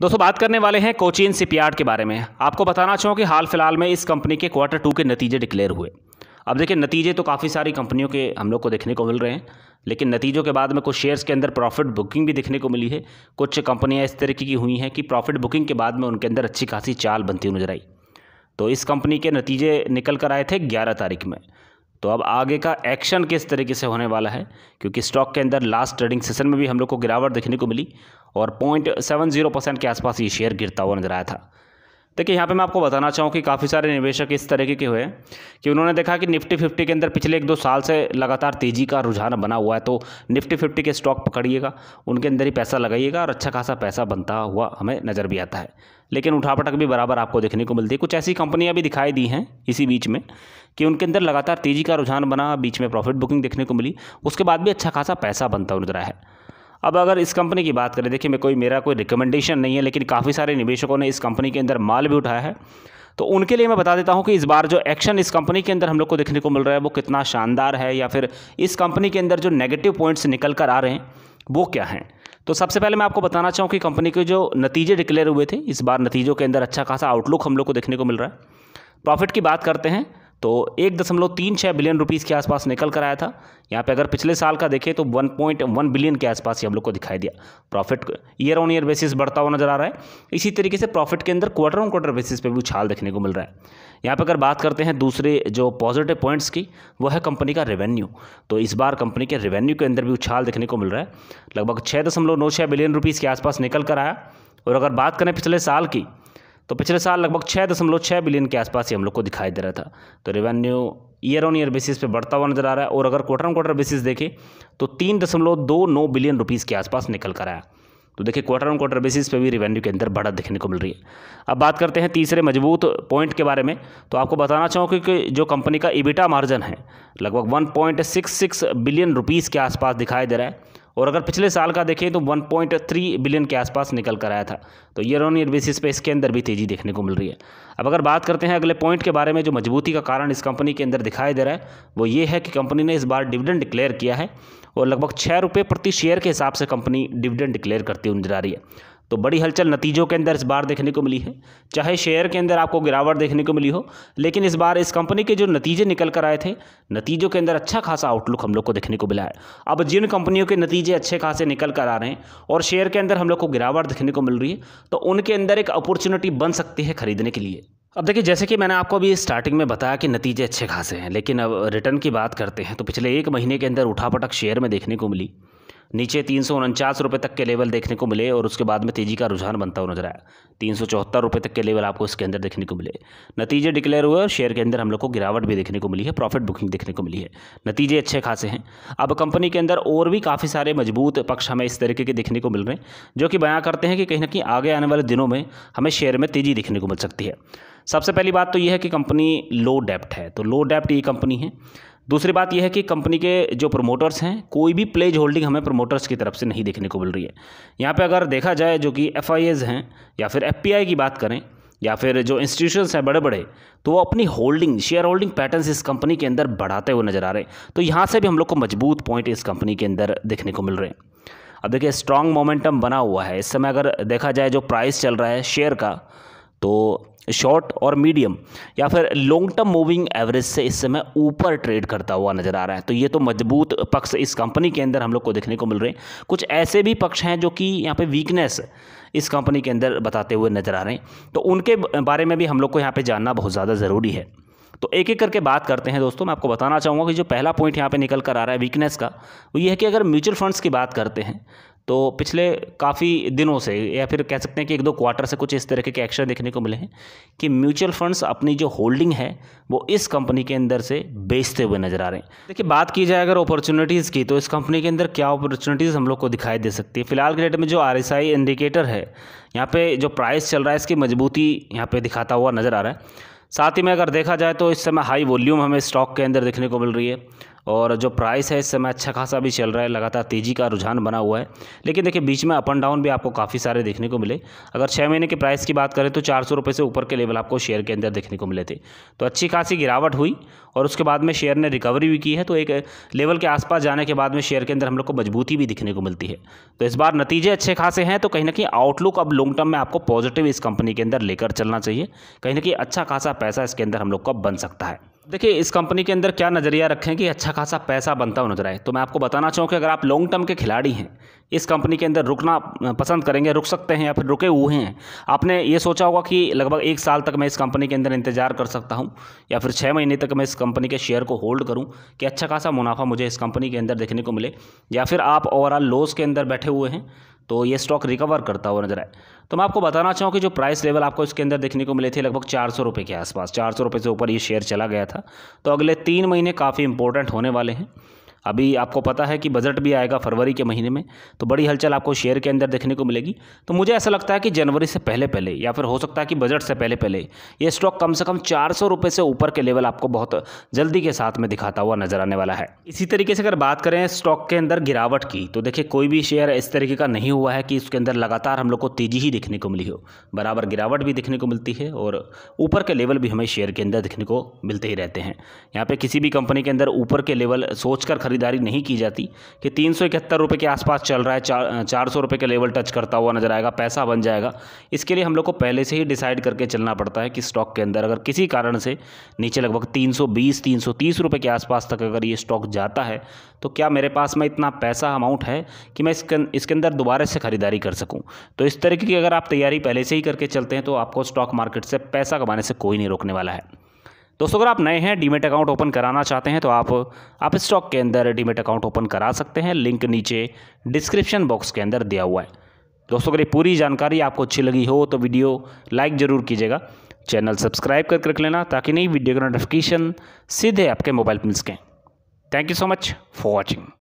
दोस्तों बात करने वाले हैं कोचिन सिपयार्ड के बारे में आपको बताना चाहूँ कि हाल फिलहाल में इस कंपनी के क्वार्टर टू के नतीजे डिक्लेयर हुए अब देखिए नतीजे तो काफ़ी सारी कंपनियों के हम लोग को देखने को मिल रहे हैं लेकिन नतीजों के बाद में कुछ शेयर्स के अंदर प्रॉफिट बुकिंग भी देखने को मिली है कुछ कंपनियां इस तरीके की हुई हैं कि प्रॉफिट बुकिंग के बाद में उनके अंदर अच्छी खासी चाल बनती हुई नजर आई तो इस कंपनी के नतीजे निकल कर आए थे ग्यारह तारीख में तो अब आगे का एक्शन किस तरीके से होने वाला है क्योंकि स्टॉक के अंदर लास्ट ट्रेडिंग सेशन में भी हम लोग को गिरावट देखने को मिली और पॉइंट सेवन जीरो परसेंट के आसपास ये शेयर गिरता हुआ नजर आया था देखिए यहाँ पे मैं आपको बताना चाहूँ कि काफ़ी सारे निवेशक इस तरीके के हुए कि उन्होंने देखा कि निफ्टी फिफ्टी के अंदर पिछले एक दो साल से लगातार तेज़ी का रुझान बना हुआ है तो निफ्टी फिफ्टी के स्टॉक पकड़िएगा उनके अंदर ही पैसा लगाइएगा और अच्छा खासा पैसा बनता हुआ हमें नज़र भी आता है लेकिन उठापटक भी बराबर आपको देखने को मिलती है कुछ ऐसी कंपनियां भी दिखाई दी हैं इसी बीच में कि उनके अंदर लगातार तेज़ी का रुझान बना बीच में प्रॉफिट बुकिंग देखने को मिली उसके बाद भी अच्छा खासा पैसा बनता नजर आया है अब अगर इस कंपनी की बात करें देखिए मैं कोई मेरा कोई रिकमेंडेशन नहीं है लेकिन काफ़ी सारे निवेशकों ने इस कंपनी के अंदर माल भी उठाया है तो उनके लिए मैं बता देता हूँ कि इस बार जो एक्शन इस कंपनी के अंदर हम लोग को देखने को मिल रहा है वो कितना शानदार है या फिर इस कंपनी के अंदर जो नेगेटिव पॉइंट्स निकल कर आ रहे हैं वो क्या हैं तो सबसे पहले मैं आपको बताना चाहूँ कि कंपनी के जो नतीजे डिक्लेयर हुए थे इस बार नतीजों के अंदर अच्छा खासा आउटलुक हम लोग को देखने को मिल रहा है प्रॉफिट की बात करते हैं तो एक दशमलव तीन छः बिलियन रुपीज़ के आसपास निकल कर आया था यहाँ पे अगर पिछले साल का देखें तो वन पॉइंट वन बिलियन के आसपास ही हम लोग को दिखाई दिया profit year on year basis बढ़ता हुआ नजर आ रहा है इसी तरीके से प्रॉफिट के अंदर क्वार्टर ऑन क्वार्टर बेसिस पे भी उछाल देखने को मिल रहा है यहाँ पर अगर बात करते हैं दूसरे जो पॉजिटिव पॉइंट्स की वो है कंपनी का रेवेन्यू तो इस बार कंपनी के रेवेन्यू के अंदर भी उछाल देखने को मिल रहा है लगभग छः दशमलव नौ छः बिलियन रुपीज़ के आसपास निकल कर आया और अगर बात करें पिछले साल की तो पिछले साल लगभग छः दशमलव छः बिलियन के आसपास ही हम लोग को दिखाई दे रहा था तो revenue year on year basis पे बढ़ता हुआ नजर आ रहा है और अगर क्वार्टर ऑन क्वार्टर बेसिस देखें तो तीन दशमलव दो नौ बिलियन रुपीज़ के आसपास निकल कर आया तो देखिए क्वार्टर ऑन क्वार्टर बेसिस पे भी रेवेन्यू के अंदर बढ़त देखने को मिल रही है अब बात करते हैं तीसरे मजबूत पॉइंट के बारे में तो आपको बताना चाहूँ कि जो कंपनी का इबिटा मार्जन है लगभग वन बिलियन रुपीज़ के आसपास दिखाई दे रहा है और अगर पिछले साल का देखें तो 1.3 बिलियन के आसपास निकल कर आया था तो ईयर ऑन ईयर बेसिस पे इसके अंदर भी तेज़ी देखने को मिल रही है अब अगर बात करते हैं अगले पॉइंट के बारे में जो मजबूती का कारण इस कंपनी के अंदर दिखाई दे रहा है वो ये है कि कंपनी ने इस बार डिविडेंड डिक्लेयर किया है और लगभग छः रुपये प्रति शेयर के हिसाब से कंपनी डिविडेंड डिक्लेयर करती हुई नजर आ रही है तो बड़ी हलचल नतीजों के अंदर इस बार देखने को मिली है चाहे शेयर के अंदर आपको गिरावट देखने को मिली हो लेकिन इस बार इस कंपनी के जो नतीजे निकल कर आए थे नतीजों के अंदर अच्छा खासा आउटलुक हम लोग को देखने को मिला है अब जिन कंपनियों के नतीजे अच्छे खासे निकल कर आ रहे हैं और शेयर के अंदर हम लोग को गिरावट देखने को मिल रही है तो उनके अंदर एक अपॉर्चुनिटी बन सकती है खरीदने के लिए अब देखिए जैसे कि मैंने आपको अभी स्टार्टिंग में बताया कि नतीजे अच्छे खासे हैं लेकिन अब रिटर्न की बात करते हैं तो पिछले एक महीने के अंदर उठापटक शेयर में देखने को मिली नीचे तीन सौ उनचास रुपये तक के लेवल देखने को मिले और उसके बाद में तेज़ी का रुझान बनता हुआ नजर आया तीन सौ चौहत्तर रुपये तक के लेवल आपको इसके अंदर देखने को मिले नतीजे डिक्लेयर हुए और शेयर के अंदर हम लोग को गिरावट भी देखने को मिली है प्रॉफिट बुकिंग देखने को मिली है नतीजे अच्छे खासे हैं अब कंपनी के अंदर और भी काफ़ी सारे मजबूत पक्ष हमें इस तरीके के देखने को मिल रहे हैं जो कि बयां करते हैं कि कहीं ना कहीं आगे आने वाले दिनों में हमें शेयर में तेज़ी देखने को मिल सकती है सबसे पहली बात तो यह है कि कंपनी लो डेप्ट है तो लो डेप्ट ये कंपनी है दूसरी बात यह है कि कंपनी के जो प्रमोटर्स हैं कोई भी प्लेज होल्डिंग हमें प्रमोटर्स की तरफ से नहीं देखने को मिल रही है यहाँ पे अगर देखा जाए जो कि एफ हैं या फिर एफ की बात करें या फिर जो इंस्टीट्यूशंस हैं बड़े बड़े तो वो अपनी होल्डिंग शेयर होल्डिंग पैटर्न्स इस कंपनी के अंदर बढ़ाते हुए नजर आ रहे हैं तो यहाँ से भी हम लोग को मजबूत पॉइंट इस कंपनी के अंदर देखने को मिल रहे हैं अब देखिए स्ट्रांग मोमेंटम बना हुआ है इस समय अगर देखा जाए जो प्राइस चल रहा है शेयर का तो शॉर्ट और मीडियम या फिर लॉन्ग टर्म मूविंग एवरेज से इस समय ऊपर ट्रेड करता हुआ नजर आ रहा है तो ये तो मजबूत पक्ष इस कंपनी के अंदर हम लोग को देखने को मिल रहे हैं कुछ ऐसे भी पक्ष हैं जो कि यहाँ पे वीकनेस इस कंपनी के अंदर बताते हुए नजर आ रहे हैं तो उनके बारे में भी हम लोग को यहाँ पर जानना बहुत ज़्यादा ज़रूरी है तो एक एक करके बात करते हैं दोस्तों मैं आपको बताना चाहूँगा कि जो पहला पॉइंट यहाँ पे निकल कर आ रहा है वीकनेस का वो ये है कि अगर म्यूचुअल फंड्स की बात करते हैं तो पिछले काफ़ी दिनों से या फिर कह सकते हैं कि एक दो क्वार्टर से कुछ इस तरह के एक्शन देखने को मिले हैं कि म्यूचुअल फंड्स अपनी जो होल्डिंग है वो इस कंपनी के अंदर से बेचते हुए नजर आ रहे हैं देखिए बात की जाए अगर अपॉर्चुनिटीज़ की तो इस कंपनी के अंदर क्या अपॉर्चुनिटीज़ हम लोग को दिखाई दे सकती है फिलहाल के डेट में जो आर इंडिकेटर है यहाँ पर जो प्राइस चल रहा है इसकी मजबूती यहाँ पर दिखाता हुआ नज़र आ रहा है साथ ही में अगर देखा जाए तो इस समय हाई वॉल्यूम हमें स्टॉक के अंदर देखने को मिल रही है और जो प्राइस है इस समय अच्छा खासा भी चल रहा है लगातार तेज़ी का रुझान बना हुआ है लेकिन देखिए बीच में अप एंड डाउन भी आपको काफ़ी सारे देखने को मिले अगर छः महीने के प्राइस की बात करें तो चार सौ रुपये से ऊपर के लेवल आपको शेयर के अंदर देखने को मिले थे तो अच्छी खासी गिरावट हुई और उसके बाद में शेयर ने रिकवरी भी की है तो एक लेवल के आसपास जाने के बाद में शेयर के अंदर हम लोग को मजबूती भी दिखने को मिलती है तो इस बार नतीजे अच्छे खासे हैं तो कहीं ना कहीं आउटलुक अब लॉन्ग टर्म में आपको पॉजिटिव इस कंपनी के अंदर लेकर चलना चाहिए कहीं ना कहीं अच्छा खासा पैसा इसके अंदर हम लोग का बन सकता है देखिए इस कंपनी के अंदर क्या नज़रिया रखें कि अच्छा खासा पैसा बनता हुआ नजर आए तो मैं आपको बताना चाहूँ कि अगर आप लॉन्ग टर्म के खिलाड़ी हैं इस कंपनी के अंदर रुकना पसंद करेंगे रुक सकते हैं या फिर रुके हुए हैं आपने ये सोचा होगा कि लगभग एक साल तक मैं इस कंपनी के अंदर इंतजार कर सकता हूँ या फिर छः महीने तक मैं इस कंपनी के शेयर को होल्ड करूँ कि अच्छा खासा मुनाफा मुझे इस कंपनी के अंदर देखने को मिले या फिर आप ओवरऑल लॉस के अंदर बैठे हुए हैं तो ये स्टॉक रिकवर करता हुआ नजर आए तो मैं आपको बताना चाहूँ कि जो प्राइस लेवल आपको इसके अंदर देखने को मिले थे लगभग चार सौ रुपये के आसपास चार सौ रुपये से ऊपर ये शेयर चला गया था तो अगले तीन महीने काफ़ी इंपॉर्टेंट होने वाले हैं अभी आपको पता है कि बजट भी आएगा फरवरी के महीने में तो बड़ी हलचल आपको शेयर के अंदर देखने को मिलेगी तो मुझे ऐसा लगता है कि जनवरी से पहले पहले या फिर हो सकता है कि बजट से पहले पहले ये स्टॉक कम से कम चार सौ से ऊपर के लेवल आपको बहुत जल्दी के साथ में दिखाता हुआ नजर आने वाला है इसी तरीके से अगर बात करें स्टॉक के अंदर गिरावट की तो देखिए कोई भी शेयर इस तरीके का नहीं हुआ है कि उसके अंदर लगातार हम लोग को तेजी ही देखने को मिली हो बराबर गिरावट भी देखने को मिलती है और ऊपर के लेवल भी हमें शेयर के अंदर देखने को मिलते ही रहते हैं यहाँ पर किसी भी कंपनी के अंदर ऊपर के लेवल सोच कर खरीदारी नहीं की जाती कि तीन सौ इकहत्तर रुपये के आसपास चल रहा है चार चार सौ रुपये का लेवल टच करता हुआ नजर आएगा पैसा बन जाएगा इसके लिए हम लोग को पहले से ही डिसाइड करके चलना पड़ता है कि स्टॉक के अंदर अगर किसी कारण से नीचे लगभग तीन सौ बीस तीन सौ तीस रुपये के आसपास तक अगर ये स्टॉक जाता है तो क्या मेरे पास में इतना पैसा अमाउंट है कि मैं इसके इसके अंदर दोबारा से खरीदारी कर सकूँ तो इस तरीके की अगर आप तैयारी पहले से ही करके चलते हैं तो आपको स्टॉक मार्केट से पैसा कमाने से कोई नहीं रोकने वाला है दोस्तों अगर आप नए हैं डीमेट अकाउंट ओपन कराना चाहते हैं तो आप आप स्टॉक के अंदर डीमेट अकाउंट ओपन करा सकते हैं लिंक नीचे डिस्क्रिप्शन बॉक्स के अंदर दिया हुआ है दोस्तों अगर ये पूरी जानकारी आपको अच्छी लगी हो तो वीडियो लाइक ज़रूर कीजिएगा चैनल सब्सक्राइब करके रख लेना ताकि नई वीडियो का नोटिफिकेशन सीधे आपके मोबाइल पर मिल सकें thank you so much for watching